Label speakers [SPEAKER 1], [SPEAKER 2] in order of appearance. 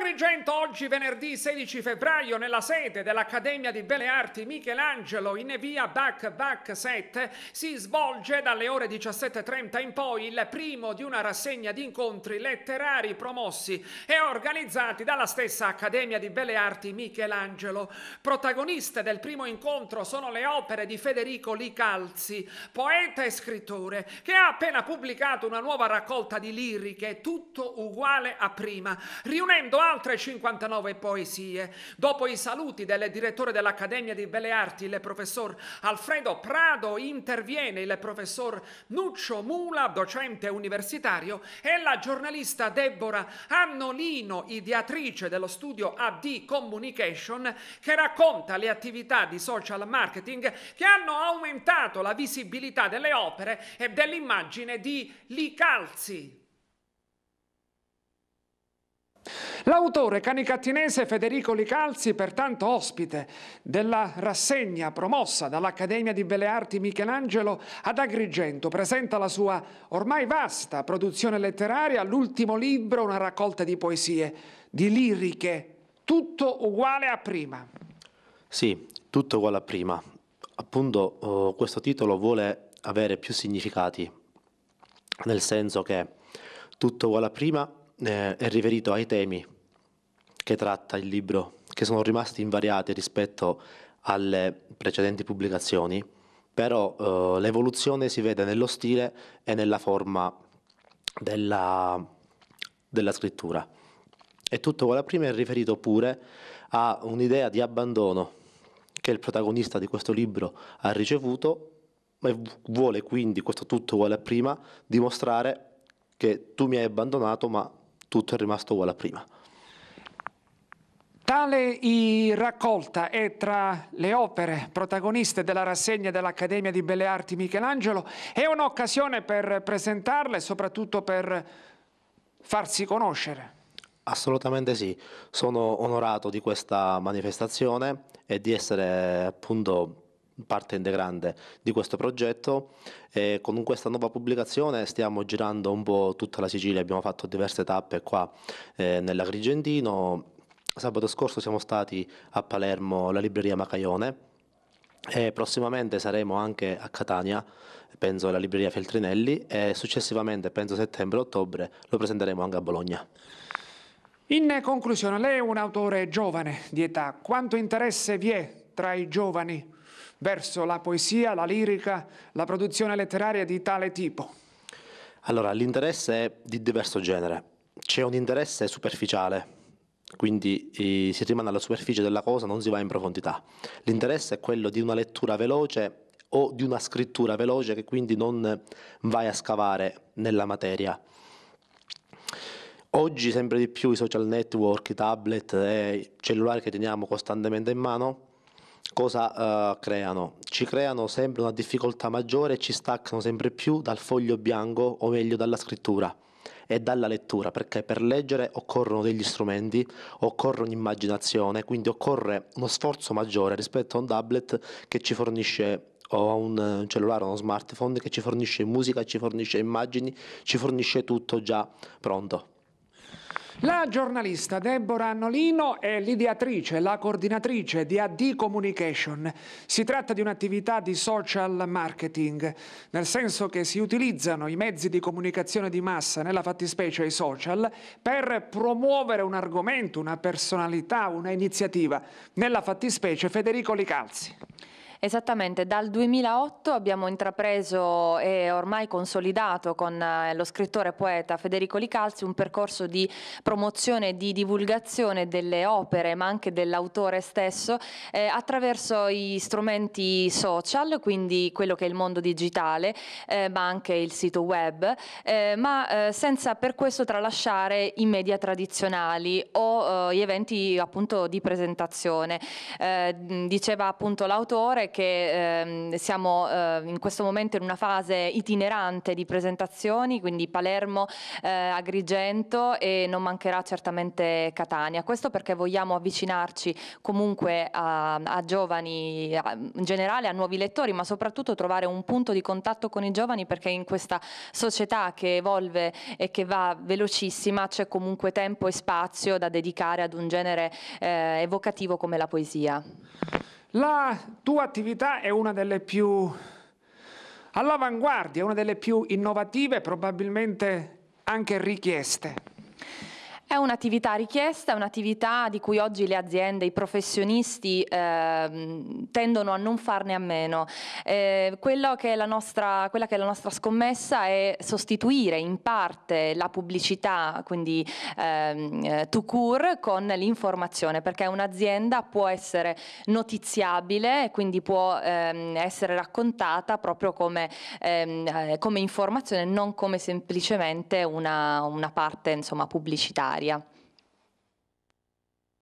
[SPEAKER 1] Agrigento oggi venerdì 16 febbraio nella sede dell'Accademia di Belle Arti Michelangelo in via Bac Bac 7 si svolge dalle ore 17.30 in poi il primo di una rassegna di incontri letterari promossi e organizzati dalla stessa Accademia di Belle Arti Michelangelo. Protagoniste del primo incontro sono le opere di Federico Licalzi, poeta e scrittore, che ha appena pubblicato una nuova raccolta di liriche, tutto uguale a prima, riunendo a altre 59 poesie. Dopo i saluti del direttore dell'Accademia di Belle Arti, il professor Alfredo Prado, interviene il professor Nuccio Mula, docente universitario, e la giornalista Deborah Annolino, ideatrice dello studio AD Communication, che racconta le attività di social marketing che hanno aumentato la visibilità delle opere e dell'immagine di Licalzi, L'autore canicattinese Federico Licalzi, pertanto ospite della rassegna promossa dall'Accademia di Belle Arti Michelangelo ad Agrigento, presenta la sua ormai vasta produzione letteraria, l'ultimo libro, una raccolta di poesie, di liriche, tutto uguale a prima.
[SPEAKER 2] Sì, tutto uguale a prima. Appunto, oh, questo titolo vuole avere più significati, nel senso che tutto uguale a prima eh, è riferito ai temi che tratta il libro, che sono rimasti invariati rispetto alle precedenti pubblicazioni, però eh, l'evoluzione si vede nello stile e nella forma della, della scrittura. E tutto quello prima è riferito pure a un'idea di abbandono che il protagonista di questo libro ha ricevuto, e vuole quindi, questo tutto vuole prima, dimostrare che tu mi hai abbandonato, ma tutto è rimasto uguale a prima.
[SPEAKER 1] Tale i raccolta è tra le opere protagoniste della rassegna dell'Accademia di Belle Arti Michelangelo, è un'occasione per presentarla e soprattutto per farsi conoscere.
[SPEAKER 2] Assolutamente sì, sono onorato di questa manifestazione e di essere appunto parte integrante di questo progetto e con questa nuova pubblicazione stiamo girando un po' tutta la Sicilia, abbiamo fatto diverse tappe qua eh, nell'Agrigentino, sabato scorso siamo stati a Palermo alla libreria Macaione e prossimamente saremo anche a Catania, penso alla libreria Feltrinelli e successivamente, penso settembre-ottobre, lo presenteremo anche a Bologna.
[SPEAKER 1] In conclusione, lei è un autore giovane di età, quanto interesse vi è tra i giovani verso la poesia, la lirica, la produzione letteraria di tale
[SPEAKER 2] tipo? Allora, l'interesse è di diverso genere. C'è un interesse superficiale, quindi eh, si rimane alla superficie della cosa, non si va in profondità. L'interesse è quello di una lettura veloce o di una scrittura veloce che quindi non vai a scavare nella materia. Oggi sempre di più i social network, i tablet e i cellulari che teniamo costantemente in mano cosa uh, creano? Ci creano sempre una difficoltà maggiore e ci staccano sempre più dal foglio bianco, o meglio dalla scrittura e dalla lettura, perché per leggere occorrono degli strumenti, occorre un'immaginazione, quindi occorre uno sforzo maggiore rispetto a un tablet che ci fornisce o a un eh, cellulare, o uno smartphone che ci fornisce musica, ci fornisce immagini, ci fornisce tutto già pronto.
[SPEAKER 1] La giornalista Deborah Annolino è l'ideatrice, la coordinatrice di AD Communication. Si tratta di un'attività di social marketing, nel senso che si utilizzano i mezzi di comunicazione di massa, nella fattispecie i social, per promuovere un argomento, una personalità, una iniziativa, nella fattispecie Federico
[SPEAKER 3] Licalzi. Esattamente, dal 2008 abbiamo intrapreso e ormai consolidato con eh, lo scrittore e poeta Federico Licalzi un percorso di promozione e di divulgazione delle opere ma anche dell'autore stesso eh, attraverso gli strumenti social, quindi quello che è il mondo digitale eh, ma anche il sito web, eh, ma eh, senza per questo tralasciare i media tradizionali o eh, gli eventi appunto di presentazione. diceva appunto l'autore che ehm, siamo eh, in questo momento in una fase itinerante di presentazioni, quindi Palermo, eh, Agrigento e non mancherà certamente Catania. Questo perché vogliamo avvicinarci comunque a, a giovani, a, in generale a nuovi lettori, ma soprattutto trovare un punto di contatto con i giovani perché in questa società che evolve e che va velocissima c'è comunque tempo e spazio da dedicare ad un genere eh, evocativo come la poesia.
[SPEAKER 1] La tua attività è una delle più all'avanguardia, una delle più innovative, probabilmente anche richieste.
[SPEAKER 3] È un'attività richiesta, è un'attività di cui oggi le aziende, i professionisti eh, tendono a non farne a meno. Eh, quella, che nostra, quella, che è la nostra, scommessa è sostituire in parte la pubblicità, quindi ehm, eh, to cure, con l'informazione, perché un'azienda può essere notiziabile, quindi può ehm, essere raccontata proprio come, ehm, eh, come, informazione, non come semplicemente una, una parte insomma, pubblicitaria. finanziaria.